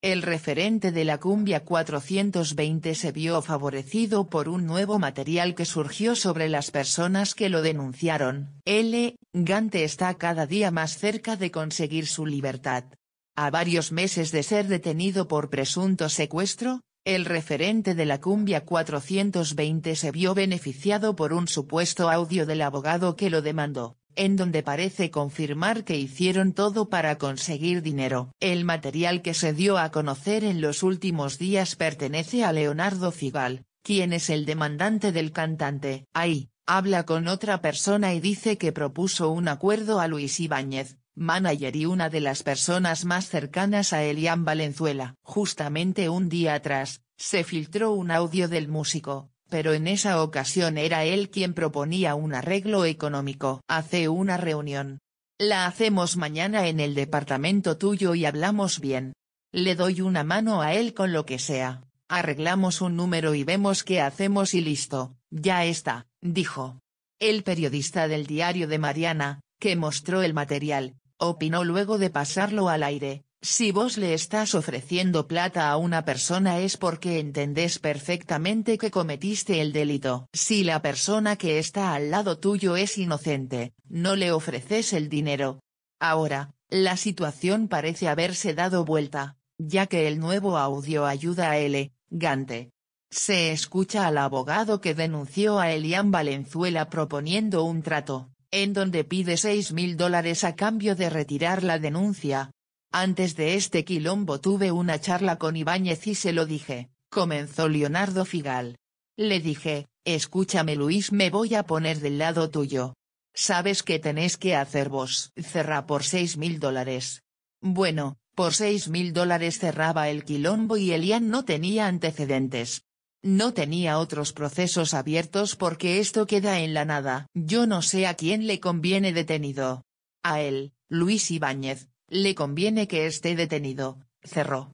El referente de la cumbia 420 se vio favorecido por un nuevo material que surgió sobre las personas que lo denunciaron. L. Gante está cada día más cerca de conseguir su libertad. A varios meses de ser detenido por presunto secuestro, el referente de la cumbia 420 se vio beneficiado por un supuesto audio del abogado que lo demandó en donde parece confirmar que hicieron todo para conseguir dinero. El material que se dio a conocer en los últimos días pertenece a Leonardo Figal, quien es el demandante del cantante. Ahí, habla con otra persona y dice que propuso un acuerdo a Luis Ibáñez, manager y una de las personas más cercanas a Elian Valenzuela. Justamente un día atrás, se filtró un audio del músico, pero en esa ocasión era él quien proponía un arreglo económico. Hace una reunión. La hacemos mañana en el departamento tuyo y hablamos bien. Le doy una mano a él con lo que sea, arreglamos un número y vemos qué hacemos y listo, ya está, dijo. El periodista del diario de Mariana, que mostró el material, opinó luego de pasarlo al aire, si vos le estás ofreciendo plata a una persona es porque entendés perfectamente que cometiste el delito. Si la persona que está al lado tuyo es inocente, no le ofreces el dinero. Ahora, la situación parece haberse dado vuelta, ya que el nuevo audio ayuda a L. Gante. Se escucha al abogado que denunció a Elian Valenzuela proponiendo un trato, en donde pide seis mil dólares a cambio de retirar la denuncia, antes de este quilombo tuve una charla con Ibáñez y se lo dije, comenzó Leonardo Figal. Le dije, escúchame Luis me voy a poner del lado tuyo. Sabes que tenés que hacer vos. Cerra por seis mil dólares. Bueno, por seis mil dólares cerraba el quilombo y Elian no tenía antecedentes. No tenía otros procesos abiertos porque esto queda en la nada. Yo no sé a quién le conviene detenido. A él, Luis Ibáñez, le conviene que esté detenido, cerró.